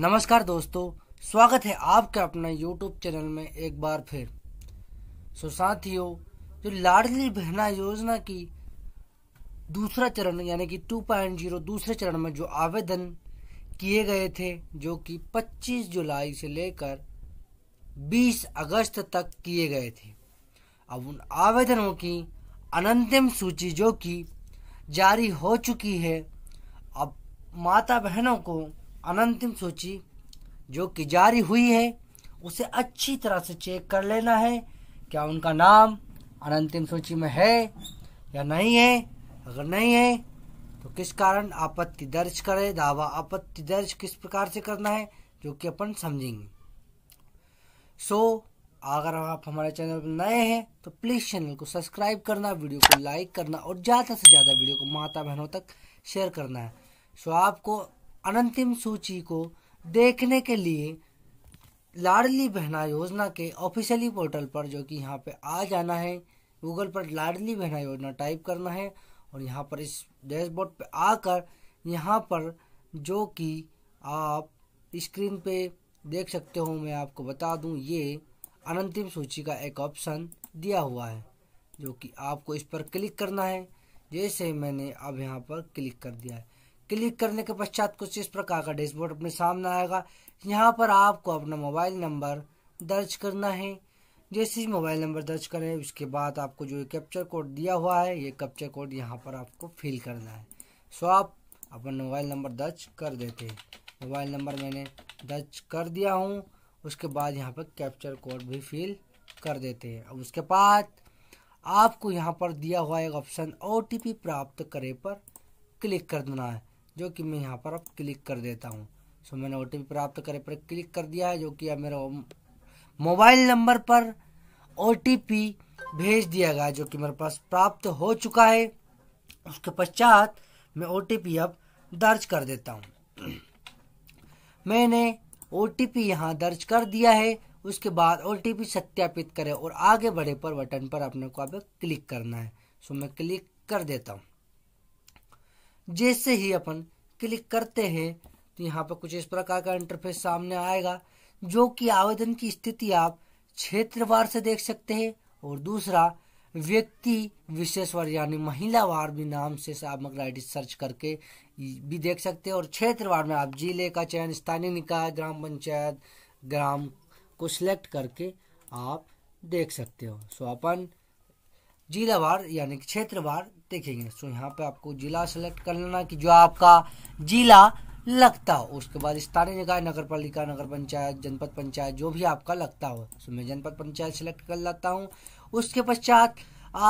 नमस्कार दोस्तों स्वागत है आपका अपना यूट्यूब चैनल में एक बार फिर सो साथियों जो लाडली बहना योजना की दूसरा चरण यानी कि 2.0 दूसरे चरण में जो आवेदन किए गए थे जो कि 25 जुलाई से लेकर 20 अगस्त तक किए गए थे अब उन आवेदनों की अनंतिम सूची जो कि जारी हो चुकी है अब माता बहनों को अनंतिम सूची जो कि जारी हुई है उसे अच्छी तरह से चेक कर लेना है क्या उनका नाम अनंतिम सूची में है या नहीं है अगर नहीं है तो किस कारण आपत्ति दर्ज करें दावा आपत्ति दर्ज किस प्रकार से करना है जो कि अपन समझेंगे सो so, अगर आप हमारे चैनल पर नए हैं तो प्लीज़ चैनल को सब्सक्राइब करना वीडियो को लाइक करना और ज़्यादा से ज़्यादा वीडियो को माता बहनों तक शेयर करना है सो so, आपको अनंतिम सूची को देखने के लिए लाडली बहना योजना के ऑफिशियली पोर्टल पर जो कि यहाँ पे आ जाना है गूगल पर लाडली बहना योजना टाइप करना है और यहाँ पर इस डैशबोर्ड पे आकर यहाँ पर जो कि आप स्क्रीन पे देख सकते हो मैं आपको बता दूँ ये अनंतिम सूची का एक ऑप्शन दिया हुआ है जो कि आपको इस पर क्लिक करना है जैसे मैंने अब यहाँ पर क्लिक कर दिया है क्लिक करने के पश्चात कुछ इस प्रकार का डैशबोर्ड अपने सामने आएगा यहाँ पर आपको अपना मोबाइल नंबर दर्ज करना है जैसे ही मोबाइल नंबर दर्ज करें उसके बाद आपको जो कैप्चर कोड दिया हुआ है ये कैप्चर कोड यहाँ पर आपको फिल करना है सो आप अपना मोबाइल नंबर दर्ज कर देते हैं मोबाइल नंबर मैंने दर्ज कर दिया हूँ उसके बाद यहाँ पर कैप्चर कोड भी फिल कर देते हैं अब उसके बाद आपको यहाँ पर दिया हुआ एक ऑप्शन ओ प्राप्त करे पर क्लिक कर देना है जो कि मैं यहाँ पर अब क्लिक कर देता हूँ सो मैंने ओ प्राप्त करे पर क्लिक कर दिया है जो कि अब मेरा मोबाइल नंबर पर ओ भेज दिया गया जो कि मेरे पास प्राप्त हो चुका है उसके पश्चात मैं ओ अब दर्ज कर देता हूँ मैंने ओ टी पी यहाँ दर्ज कर दिया है उसके बाद ओ टी पी सत्यापित करें और आगे बढ़े पर बटन पर अपने को अब क्लिक करना है सो मैं क्लिक कर देता हूँ जैसे ही अपन क्लिक करते हैं तो यहाँ पर कुछ इस प्रकार का इंटरफेस सामने आएगा जो कि आवेदन की स्थिति आप क्षेत्रवार से देख सकते हैं और दूसरा व्यक्ति विशेषवार यानी महिलावार भी नाम से समग्र आई सर्च करके भी देख सकते हैं और क्षेत्रवार में आप जिले का चयन स्थानीय निकाय ग्राम पंचायत ग्राम को सिलेक्ट करके आप देख सकते हो सो अपन जिलावार यानी कि क्षेत्रवार देखेंगे सो यहाँ पे आपको जिला सेलेक्ट कर लेना कि जो आपका जिला लगता हो उसके बाद स्थानीय निकाय नगर पालिका नगर पंचायत जनपद पंचायत जो भी आपका लगता हो सो मैं जनपद पंचायत सेलेक्ट कर लेता हूँ उसके पश्चात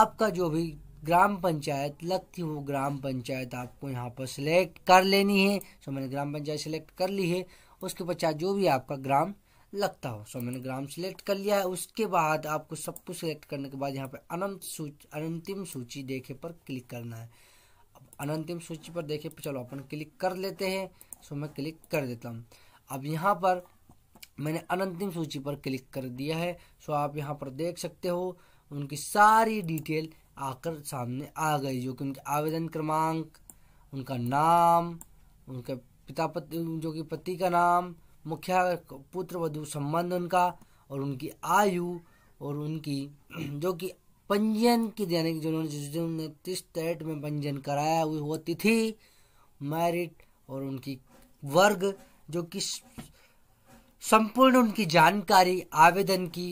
आपका जो भी ग्राम पंचायत लगती हो ग्राम पंचायत आपको यहाँ पर सिलेक्ट कर लेनी है सो मैंने ग्राम पंचायत सेलेक्ट कर ली है उसके पश्चात जो भी आपका ग्राम लगता हो सो मैंने ग्राम सिलेक्ट कर लिया है उसके बाद आपको सब कुछ सिलेक्ट करने के बाद यहाँ पे अनंत सूची अनंतिम सूची देखे पर क्लिक करना है अब अनंतिम सूची पर देखे पर चलो अपन क्लिक कर लेते हैं सो मैं क्लिक कर देता हूँ अब यहाँ पर मैंने अनंतिम सूची पर क्लिक कर दिया है सो आप यहाँ पर देख सकते हो उनकी सारी डिटेल आकर सामने आ गई जो कि उनके आवेदन क्रमांक उनका नाम उनके पिता पति जो कि पति का नाम मुखिया पुत्र वधु संबंध उनका और उनकी आयु और उनकी जो कि पंजीयन की देने की जिन्होंने जिन्होंने तीस डेट में पंजीयन कराया हुई वो तिथि मैरिट और उनकी वर्ग जो कि संपूर्ण उनकी जानकारी आवेदन की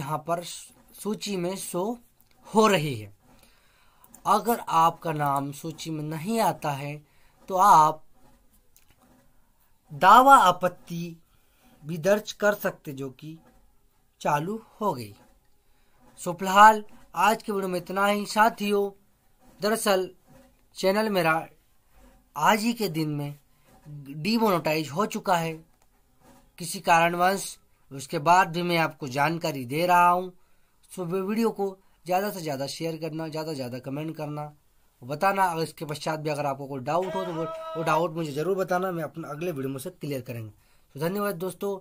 यहाँ पर सूची में शो हो रही है अगर आपका नाम सूची में नहीं आता है तो आप दावा आपत्ति भी दर्ज कर सकते जो कि चालू हो गई सो फिलहाल आज के वीडियो में इतना ही साथियों दरअसल चैनल मेरा आज ही के दिन में डीमोनोटाइज हो चुका है किसी कारणवश उसके बाद भी मैं आपको जानकारी दे रहा हूँ सो वीडियो को ज़्यादा से ज़्यादा शेयर करना ज़्यादा से ज़्यादा कमेंट करना बताना अगर इसके पश्चात भी अगर आपको कोई डाउट हो तो वो वो डाउट मुझे ज़रूर बताना मैं अपने अगले वीडियो में से क्लियर करेंगे तो धन्यवाद दोस्तों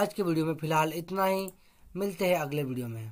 आज के वीडियो में फ़िलहाल इतना ही मिलते हैं अगले वीडियो में